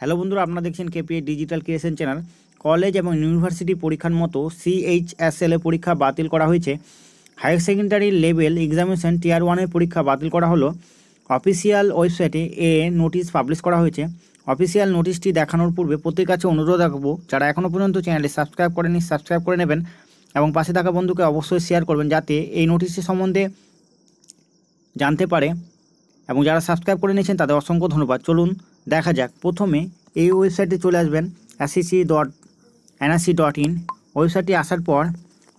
hello বন্ধুরা আপনারা দেখছেন KPA digital creation channel college এবং ইউনিভার্সিটি পরীক্ষার মতো সিএইচএসএল পরীক্ষা বাতিল করা হয়েছে higher secondary level examination tier ওয়ানের পরীক্ষা বাতিল করা হলো অফিসিয়াল ওয়েবসাইটে এ নোটিশ পাবলিশ করা হয়েছে অফিসিয়াল নোটিশটি দেখানোর পূর্বে প্রত্যেক কাছে অনুরোধ রাখবো যারা এখনও পর্যন্ত চ্যানেলে সাবস্ক্রাইব করেনি সাবস্ক্রাইব করে নেবেন এবং পাশে থাকা বন্ধুকে অবশ্যই শেয়ার করবেন যাতে এই নোটিশটি সম্বন্ধে জানতে পারে এবং যারা সাবস্ক্রাইব করে নিয়েছেন তাদের অসংখ্য ধন্যবাদ চলুন দেখা যাক প্রথমে এই ওয়েবসাইটে চলে আসবেন SSC dot NIC dot in ওয়েবসাইটটি আসার পর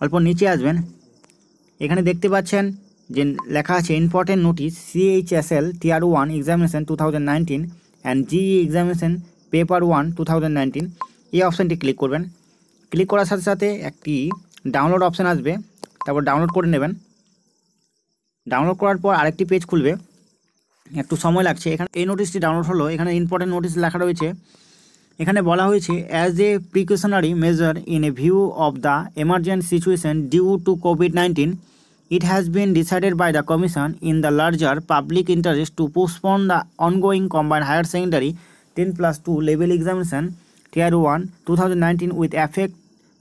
অল্প নিচে আসবেন এখানে দেখতে পাচ্ছেন যে লেখা আছে important notice CHSL tier one examination two thousand nineteen and JE examination paper one two thousand nineteen এই অপশানটি ক্লিক করবেন ক্লিক করার সাথে সাথে একটি ডাউনলোড অপশান আসবে তারপর ডাউনলোড করে নেবেন ডাউনলোড করার পর আরেকটি পেজ খুলবে একটু সময় লাগছে এখানে এই নোটিশটি ডাউনলোড হলো এখানে ইম্পর্টেন্ট নোটিশ লেখা রয়েছে এখানে বলা হয়েছে as a precautionary measure in a view of the emergency situation due to COVID nineteen it been has by the commission in the larger public interest to interest the ongoing the higher secondary ten plus two level examination tier one two thousand nineteen with effect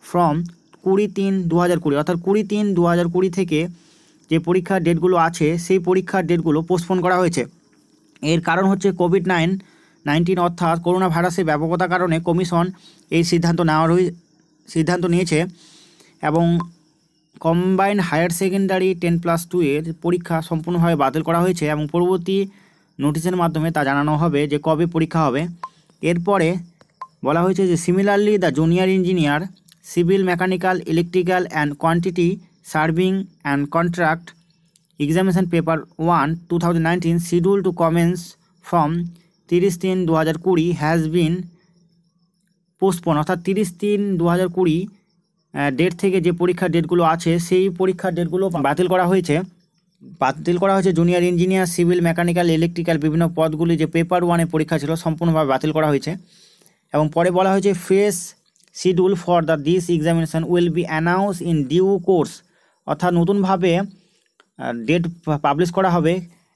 from কুড়ি তিন দু হাজার কুড়ি অর্থাৎ কুড়ি তিন দু হাজার কুড়ি থেকে যে পরীক্ষার ডেটগুলো আছে সেই পরীক্ষার ডেটগুলো পোস্টপন করা হয়েছে এর কারণ হচ্ছে কোভিড নাইন নাইন্টিন অর্থাৎ করোনা ভাইরাসের ব্যাপকতার কারণে কমিশন এই সিদ্ধান্ত নেওয়ার সিদ্ধান্ত নিয়েছে এবং combined higher secondary ten plus two এর পরীক্ষা সম্পূর্ণভাবে বাতিল করা হয়েছে এবং পরবর্তী নোটিশের মাধ্যমে তা জানানো হবে যে কবে পরীক্ষা হবে এরপরে বলা হয়েছে যে similarly the junior engineer civil mechanical electrical and quantity serving and contract examination paper one two thousand nineteen schedule to commence from তিরিশ তিন দু হাজার কুড়ি হ্যাজ বিন পোস্টপোন অর্থাৎ তিরিশ তিন দু হাজার কুড়ি ডেট থেকে যে পরীক্ষার ডেটগুলো আছে সেই পরীক্ষার ডেটগুলো বাতিল করা হয়েছে বাতিল করা হয়েছে junior engineer civil mechanical electrical বিভিন্ন পদগুলি যে পেপার ওয়ানে পরীক্ষা ছিল সম্পূর্ণভাবে বাতিল করা হয়েছে এবং পরে বলা হয়েছে fresh schedule for the this examination will be announce in due course অর্থাৎ নতুনভাবে ডেট পাবলিশ করা হবে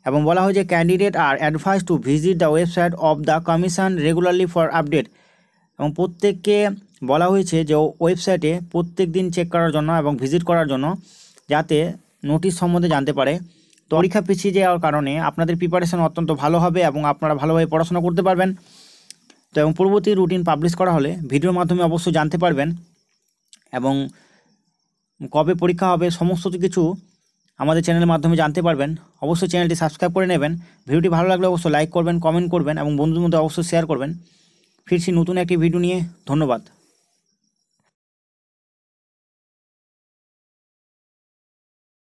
এবং বলা হয় যে candidate are advise to visit the website of the commission regularly for update এবং প্রত্যেককে বলা হয়েছে যে ওয়েবসাইটে প্রত্যেক দিন চেক করার জন্য এবং ভিজিট করার জন্য যাতে নোটিশ সম্বন্ধে জানতে পারে তো পরীক্ষা পিছিয়ে যাওয়ার কারণে আপনাদের প্রিপারেশন অত্যন্ত ভালো হবে এবং আপনারা ভালোভাবে পড়াশোনা করতে পারবেন তো এবং পূর্ববর্তী রুটিন পাবলিশ করা হলে ভিডিওর মাধ্যমে অবশ্যই জানতে পারবেন এবং কবে পরীক্ষা হবে সমস্ত কিছু আমাদের চ্যানেলের মাধ্যমে জানতে পারবেন অবশ্যই চ্যানেলটি সাবস্ক্রাইব করে নেবেন ভিডিওটি ভালো লাগলে অবশ্যই লাইক করবেন কমেন্ট করবেন এবং বন্ধুদের মধ্যে অবশ্যই শেয়ার করবেন ফিরছি নতুন একটি ভিডিও নিয়ে ধন্যবাদ